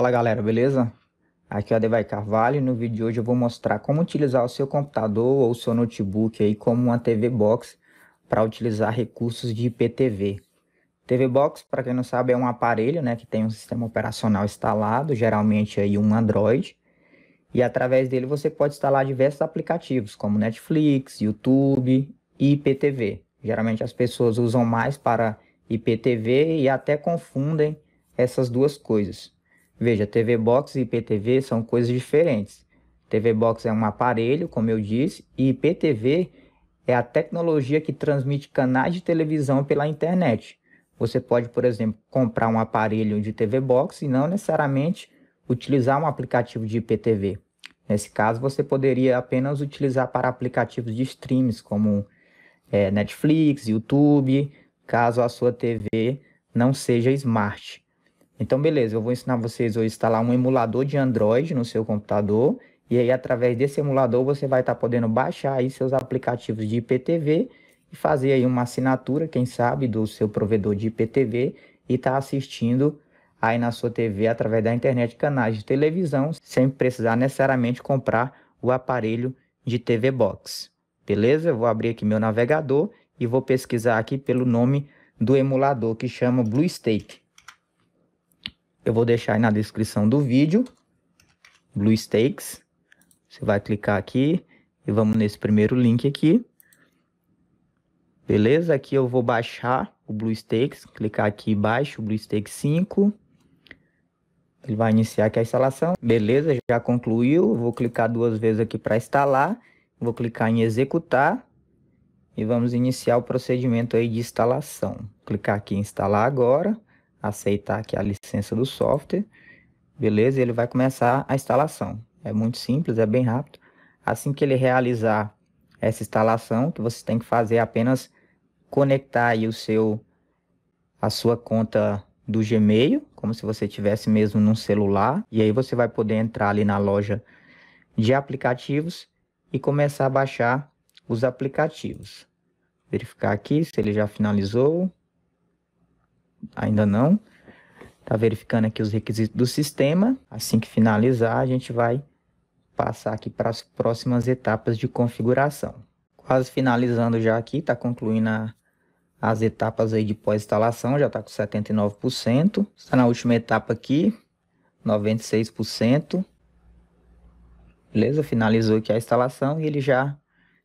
Fala galera, beleza? Aqui é o Devai Carvalho e no vídeo de hoje eu vou mostrar como utilizar o seu computador ou o seu notebook aí como uma TV Box para utilizar recursos de IPTV. TV Box, para quem não sabe, é um aparelho né, que tem um sistema operacional instalado, geralmente aí um Android, e através dele você pode instalar diversos aplicativos como Netflix, YouTube e IPTV. Geralmente as pessoas usam mais para IPTV e até confundem essas duas coisas. Veja, TV Box e IPTV são coisas diferentes. TV Box é um aparelho, como eu disse, e IPTV é a tecnologia que transmite canais de televisão pela internet. Você pode, por exemplo, comprar um aparelho de TV Box e não necessariamente utilizar um aplicativo de IPTV. Nesse caso, você poderia apenas utilizar para aplicativos de streams como é, Netflix, YouTube, caso a sua TV não seja smart. Então, beleza, eu vou ensinar vocês a instalar um emulador de Android no seu computador. E aí, através desse emulador, você vai estar tá podendo baixar aí seus aplicativos de IPTV e fazer aí uma assinatura, quem sabe, do seu provedor de IPTV e estar tá assistindo aí na sua TV através da internet canais de televisão, sem precisar necessariamente comprar o aparelho de TV Box. Beleza? Eu vou abrir aqui meu navegador e vou pesquisar aqui pelo nome do emulador que chama BlueStake. Eu vou deixar aí na descrição do vídeo. Blue Stakes. Você vai clicar aqui e vamos nesse primeiro link aqui. Beleza? Aqui eu vou baixar o BlueStakes, clicar aqui Blue BlueStakes 5. Ele vai iniciar aqui a instalação. Beleza, já concluiu. Vou clicar duas vezes aqui para instalar. Vou clicar em executar. E vamos iniciar o procedimento aí de instalação. Clicar aqui em instalar agora aceitar aqui a licença do software, beleza? E ele vai começar a instalação. É muito simples, é bem rápido. Assim que ele realizar essa instalação, que você tem que fazer é apenas conectar aí o seu a sua conta do Gmail, como se você tivesse mesmo num celular, e aí você vai poder entrar ali na loja de aplicativos e começar a baixar os aplicativos. Verificar aqui se ele já finalizou ainda não. Está verificando aqui os requisitos do sistema. Assim que finalizar, a gente vai passar aqui para as próximas etapas de configuração. Quase finalizando já aqui, está concluindo a, as etapas aí de pós-instalação, já está com 79%. Está na última etapa aqui, 96%. Beleza? Finalizou aqui a instalação e ele já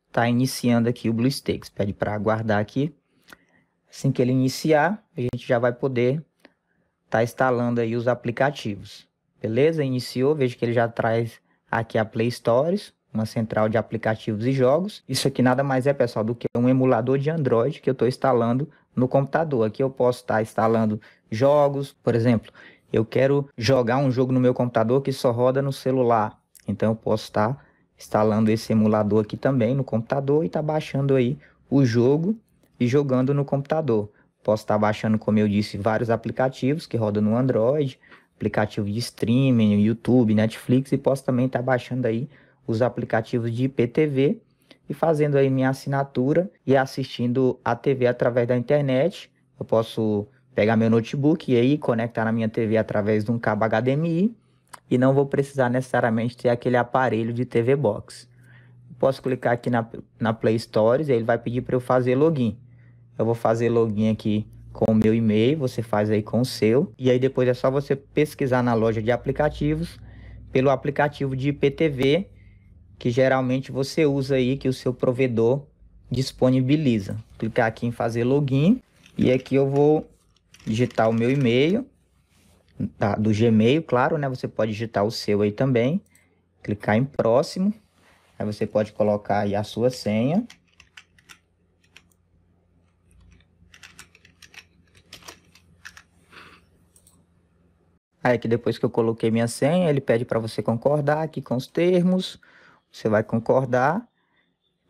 está iniciando aqui o BlueStakes. Pede para aguardar aqui Assim que ele iniciar, a gente já vai poder estar tá instalando aí os aplicativos. Beleza? Iniciou, veja que ele já traz aqui a Play Stories, uma central de aplicativos e jogos. Isso aqui nada mais é, pessoal, do que um emulador de Android que eu estou instalando no computador. Aqui eu posso estar tá instalando jogos, por exemplo, eu quero jogar um jogo no meu computador que só roda no celular. Então eu posso estar tá instalando esse emulador aqui também no computador e tá baixando aí o jogo e jogando no computador. Posso estar baixando, como eu disse, vários aplicativos que rodam no Android, aplicativo de streaming, YouTube, Netflix, e posso também estar baixando aí os aplicativos de IPTV e fazendo aí minha assinatura e assistindo a TV através da internet. Eu posso pegar meu notebook e aí conectar na minha TV através de um cabo HDMI e não vou precisar necessariamente ter aquele aparelho de TV Box. Posso clicar aqui na, na Play Stories e ele vai pedir para eu fazer login. Eu vou fazer login aqui com o meu e-mail, você faz aí com o seu. E aí depois é só você pesquisar na loja de aplicativos pelo aplicativo de IPTV que geralmente você usa aí que o seu provedor disponibiliza. Clicar aqui em fazer login e aqui eu vou digitar o meu e-mail tá, do Gmail, claro, né? Você pode digitar o seu aí também. Clicar em próximo. Aí você pode colocar aí a sua senha. Aí aqui depois que eu coloquei minha senha, ele pede para você concordar aqui com os termos. Você vai concordar.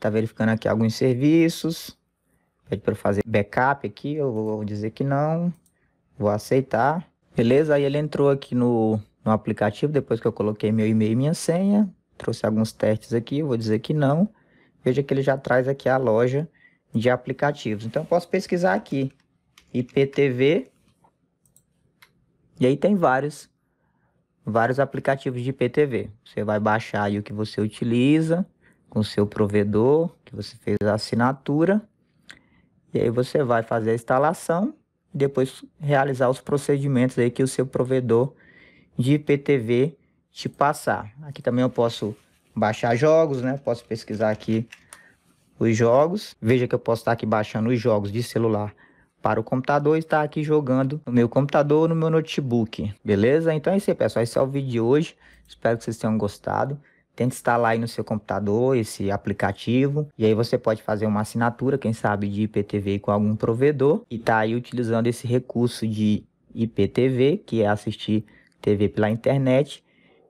Tá verificando aqui alguns serviços. Pede para fazer backup aqui, eu vou dizer que não. Vou aceitar. Beleza? Aí ele entrou aqui no, no aplicativo depois que eu coloquei meu e-mail e minha senha. Trouxe alguns testes aqui, vou dizer que não. Veja que ele já traz aqui a loja de aplicativos. Então eu posso pesquisar aqui IPTV e aí tem vários, vários aplicativos de IPTV. Você vai baixar aí o que você utiliza com o seu provedor, que você fez a assinatura. E aí você vai fazer a instalação e depois realizar os procedimentos aí que o seu provedor de IPTV te passar. Aqui também eu posso baixar jogos, né? Posso pesquisar aqui os jogos. Veja que eu posso estar aqui baixando os jogos de celular para o computador e estar aqui jogando no meu computador no meu notebook, beleza? Então é isso aí, pessoal. Esse é o vídeo de hoje. Espero que vocês tenham gostado. Tente instalar aí no seu computador esse aplicativo e aí você pode fazer uma assinatura, quem sabe, de IPTV com algum provedor e tá aí utilizando esse recurso de IPTV, que é assistir TV pela internet,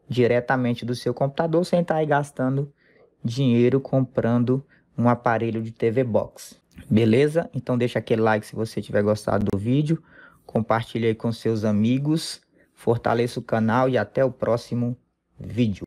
diretamente do seu computador, sem estar tá aí gastando dinheiro comprando um aparelho de TV Box. Beleza? Então deixa aquele like se você tiver gostado do vídeo, compartilhe aí com seus amigos, fortaleça o canal e até o próximo vídeo.